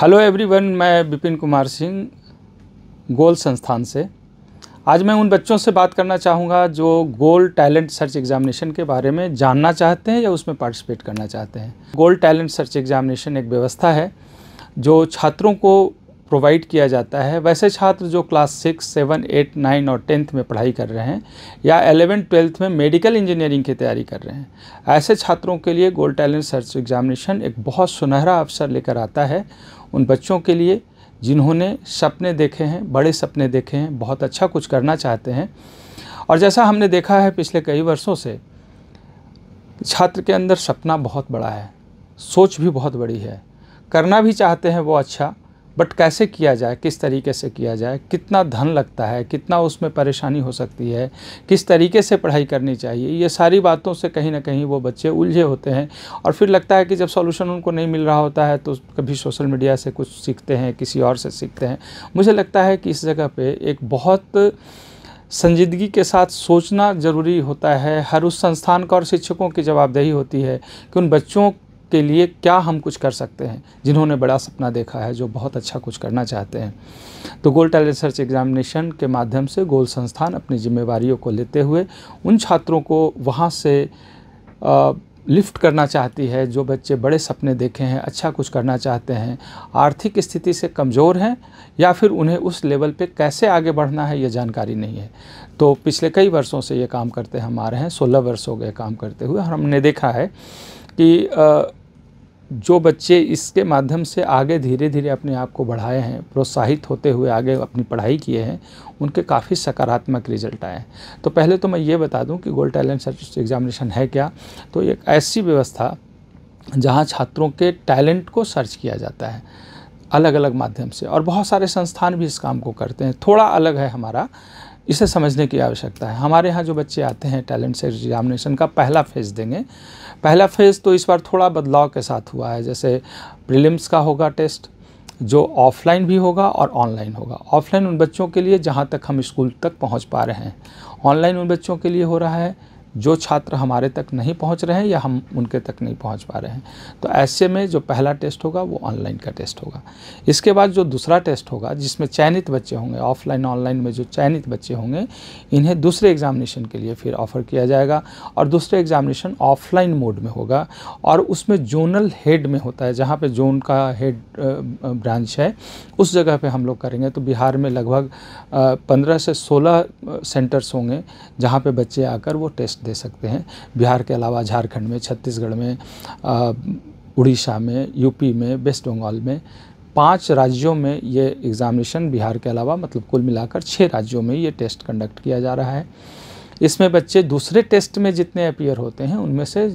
hello everyone मैं विपिन कुमार सिंह गोल संस्थान से आज मैं उन बच्चों से बात करना चाहूँगा जो गोल टैलेंट सर्च एग्जामिनेशन के बारे में जानना चाहते हैं या उसमें पार्टिसिपेट करना चाहते हैं गोल टैलेंट सर्च एग्जामिनेशन एक व्यवस्था है जो छात्रों को प्रोवाइड किया जाता है वैसे छात्र जो class six seven eight nine और टेंथ में पढ़ाई कर रहे हैं या एलेवन ट्वेल्थ में मेडिकल इंजीनियरिंग की तैयारी कर रहे हैं ऐसे छात्रों के लिए गोल्ड टैलेंट सर्च एग्जामिनेशन एक बहुत सुनहरा अवसर लेकर आता है उन बच्चों के लिए जिन्होंने सपने देखे हैं बड़े सपने देखे हैं बहुत अच्छा कुछ करना चाहते हैं और जैसा हमने देखा है पिछले कई वर्षों से छात्र के अंदर सपना बहुत बड़ा है सोच भी बहुत बड़ी है करना भी चाहते हैं वो अच्छा बट कैसे किया जाए किस तरीके से किया जाए कितना धन लगता है कितना उसमें परेशानी हो सकती है किस तरीके से पढ़ाई करनी चाहिए ये सारी बातों से कहीं ना कहीं वो बच्चे उलझे होते हैं और फिर लगता है कि जब सॉल्यूशन उनको नहीं मिल रहा होता है तो कभी सोशल मीडिया से कुछ सीखते हैं किसी और से सीखते हैं मुझे लगता है कि इस जगह पर एक बहुत संजीदगी के साथ सोचना ज़रूरी होता है हर उस संस्थान का और शिक्षकों की जवाबदेही होती है कि उन बच्चों के लिए क्या हम कुछ कर सकते हैं जिन्होंने बड़ा सपना देखा है जो बहुत अच्छा कुछ करना चाहते हैं तो गोल टैलेंट सर्च एग्जामिनेशन के माध्यम से गोल संस्थान अपनी जिम्मेवारियों को लेते हुए उन छात्रों को वहाँ से आ, लिफ्ट करना चाहती है जो बच्चे बड़े सपने देखे हैं अच्छा कुछ करना चाहते हैं आर्थिक स्थिति से कमज़ोर हैं या फिर उन्हें उस लेवल पे कैसे आगे बढ़ना है ये जानकारी नहीं है तो पिछले कई वर्षों से ये काम करते हम आ रहे हैं सोलह वर्ष हो गए काम करते हुए हमने देखा है कि आ, जो बच्चे इसके माध्यम से आगे धीरे धीरे अपने आप को बढ़ाए हैं प्रोत्साहित होते हुए आगे अपनी पढ़ाई किए हैं उनके काफ़ी सकारात्मक रिजल्ट आए हैं तो पहले तो मैं ये बता दूं कि गोल्ड टैलेंट सर्च एग्जामिनेशन है क्या तो एक ऐसी व्यवस्था जहां छात्रों के टैलेंट को सर्च किया जाता है अलग अलग माध्यम से और बहुत सारे संस्थान भी इस काम को करते हैं थोड़ा अलग है हमारा इसे समझने की आवश्यकता है हमारे यहाँ जो बच्चे आते हैं टैलेंट से एग्जामिनेशन का पहला फेज़ देंगे पहला फेज़ तो इस बार थोड़ा बदलाव के साथ हुआ है जैसे प्रिलिम्स का होगा टेस्ट जो ऑफ़लाइन भी होगा और ऑनलाइन होगा ऑफ़लाइन उन बच्चों के लिए जहाँ तक हम स्कूल तक पहुँच पा रहे हैं ऑनलाइन उन बच्चों के लिए हो रहा है जो छात्र हमारे तक नहीं पहुंच रहे हैं या हम उनके तक नहीं पहुंच पा रहे हैं तो ऐसे में जो पहला टेस्ट होगा वो ऑनलाइन का टेस्ट होगा इसके बाद जो दूसरा टेस्ट होगा जिसमें चयनित बच्चे होंगे ऑफलाइन ऑनलाइन में जो चयनित बच्चे होंगे इन्हें दूसरे एग्जामिनेशन के लिए फिर ऑफ़र किया जाएगा और दूसरे एग्जामिनेशन ऑफलाइन मोड में होगा और उसमें जोनल हेड में होता है जहाँ पर जोन का हेड ब्रांच है उस जगह पर हम लोग करेंगे तो बिहार में लगभग पंद्रह से सोलह सेंटर्स होंगे जहाँ पर बच्चे आकर वो टेस्ट दे सकते हैं बिहार के अलावा झारखंड में छत्तीसगढ़ में उड़ीसा में यूपी में वेस्ट बंगाल में पांच राज्यों में ये एग्ज़ामिनेशन बिहार के अलावा मतलब कुल मिलाकर छः राज्यों में ये टेस्ट कंडक्ट किया जा रहा है इसमें बच्चे दूसरे टेस्ट में जितने अपियर होते हैं उनमें से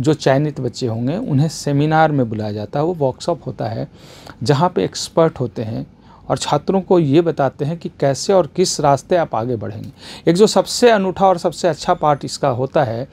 जो चयनित बच्चे होंगे उन्हें सेमिनार में बुलाया जाता है वो वर्कशॉप होता है जहाँ पे एक्सपर्ट होते हैं और छात्रों को ये बताते हैं कि कैसे और किस रास्ते आप आगे बढ़ेंगे एक जो सबसे अनूठा और सबसे अच्छा पार्ट इसका होता है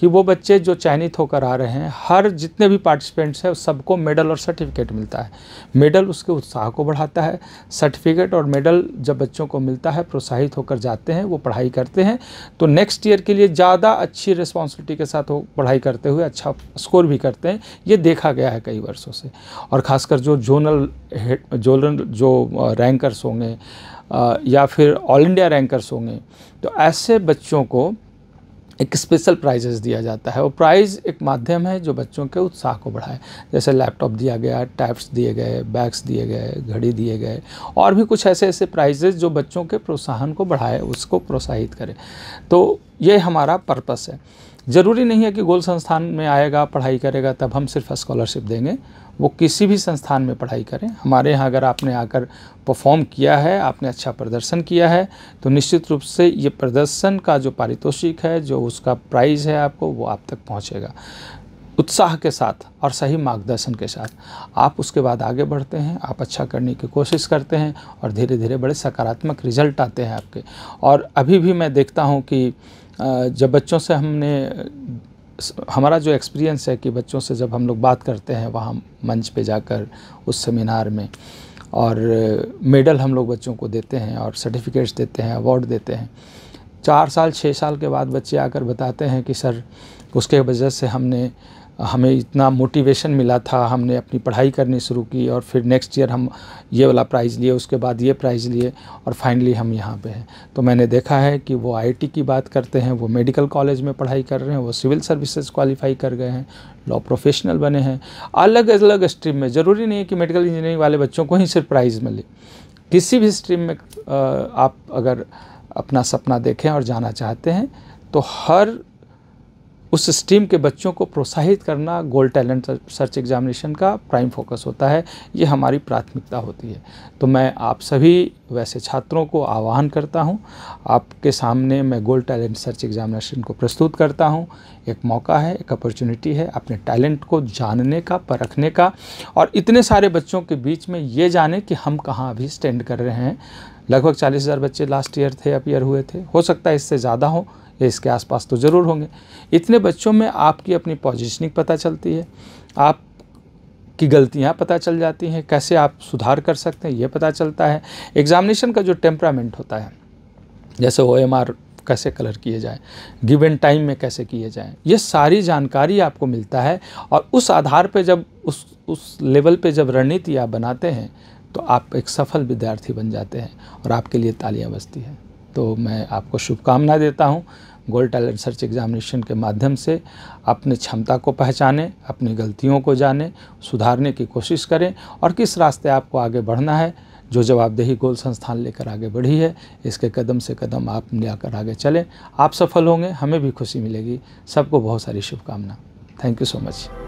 कि वो बच्चे जो चयनित होकर आ रहे हैं हर जितने भी पार्टिसिपेंट्स हैं सबको मेडल और सर्टिफिकेट मिलता है मेडल उसके उत्साह को बढ़ाता है सर्टिफिकेट और मेडल जब बच्चों को मिलता है प्रोत्साहित होकर जाते हैं वो पढ़ाई करते हैं तो नेक्स्ट ईयर के लिए ज़्यादा अच्छी रिस्पॉन्सिबिलिटी के साथ वो पढ़ाई करते हुए अच्छा स्कोर भी करते हैं ये देखा गया है कई वर्षों से और ख़ासकर जो जोनल हेड जोनल जो रैंकर्स होंगे या फिर ऑल इंडिया रैंकर्स होंगे तो ऐसे बच्चों को एक स्पेशल प्राइजेस दिया जाता है और प्राइज़ एक माध्यम है जो बच्चों के उत्साह को बढ़ाए जैसे लैपटॉप दिया गया टैब्स दिए गए बैग्स दिए गए घड़ी दिए गए और भी कुछ ऐसे ऐसे प्राइजेस जो बच्चों के प्रोत्साहन को बढ़ाए उसको प्रोत्साहित करे तो ये हमारा पर्पस है ज़रूरी नहीं है कि गोल संस्थान में आएगा पढ़ाई करेगा तब हम सिर्फ स्कॉलरशिप देंगे वो किसी भी संस्थान में पढ़ाई करें हमारे यहाँ अगर आपने आकर परफॉर्म किया है आपने अच्छा प्रदर्शन किया है तो निश्चित रूप से ये प्रदर्शन का जो पारितोषिक है जो उसका प्राइज़ है आपको वो आप तक पहुँचेगा उत्साह के साथ और सही मार्गदर्शन के साथ आप उसके बाद आगे बढ़ते हैं आप अच्छा करने की कोशिश करते हैं और धीरे धीरे बड़े सकारात्मक रिजल्ट आते हैं आपके और अभी भी मैं देखता हूँ कि जब बच्चों से हमने हमारा जो एक्सपीरियंस है कि बच्चों से जब हम लोग बात करते हैं वहाँ मंच पे जाकर उस सेमिनार में और मेडल हम लोग बच्चों को देते हैं और सर्टिफिकेट्स देते हैं अवार्ड देते हैं चार साल छः साल के बाद बच्चे आकर बताते हैं कि सर उसके वजह से हमने हमें इतना मोटिवेशन मिला था हमने अपनी पढ़ाई करनी शुरू की और फिर नेक्स्ट ईयर हम ये वाला प्राइज़ लिए उसके बाद ये प्राइज़ लिए और फाइनली हम यहाँ पे हैं तो मैंने देखा है कि वो आईटी की बात करते हैं वो मेडिकल कॉलेज में पढ़ाई कर रहे हैं वो सिविल सर्विसेज क्वालिफाई कर गए हैं लॉ प्रोफेशनल बने हैं अलग अलग स्ट्रीम में ज़रूरी नहीं है कि मेडिकल इंजीनियरिंग वाले बच्चों को ही सिर्फ प्राइज़ मिले किसी भी स्ट्रीम में आप अगर अपना सपना देखें और जाना चाहते हैं तो हर उस स्ट्रीम के बच्चों को प्रोत्साहित करना गोल्ड टैलेंट सर्च एग्जामिनेशन का प्राइम फोकस होता है ये हमारी प्राथमिकता होती है तो मैं आप सभी वैसे छात्रों को आह्वान करता हूँ आपके सामने मैं गोल्ड टैलेंट सर्च एग्जामिनेशन को प्रस्तुत करता हूँ एक मौका है एक अपॉर्चुनिटी है अपने टैलेंट को जानने का परखने का और इतने सारे बच्चों के बीच में ये जाने कि हम कहाँ अभी स्टैंड कर रहे हैं लगभग चालीस हज़ार बच्चे लास्ट ईयर थे अपीयर हुए थे हो सकता है इससे ज़्यादा हों या इसके आसपास तो ज़रूर होंगे इतने बच्चों में आपकी अपनी पोजिशनिंग पता चलती है आप की गलतियाँ पता चल जाती हैं कैसे आप सुधार कर सकते हैं ये पता चलता है एग्जामिनेशन का जो टेम्परामेंट होता है जैसे ओ एम आर कैसे कलर किए जाए गिवन टाइम में कैसे किए जाए ये सारी जानकारी आपको मिलता है और उस आधार पर जब उस उस लेवल पे जब रणनीति आप बनाते हैं तो आप एक सफल विद्यार्थी बन जाते हैं और आपके लिए तालियां बजती हैं तो मैं आपको शुभकामना देता हूँ गोल्ड टैलेंट सर्च एग्जामिनेशन के माध्यम से अपने क्षमता को पहचानें अपनी गलतियों को जानें सुधारने की कोशिश करें और किस रास्ते आपको आगे बढ़ना है जो जवाबदेही गोल संस्थान लेकर आगे बढ़ी है इसके कदम से कदम आप लेकर आगे चलें आप सफल होंगे हमें भी खुशी मिलेगी सबको बहुत सारी शुभकामना थैंक यू सो मच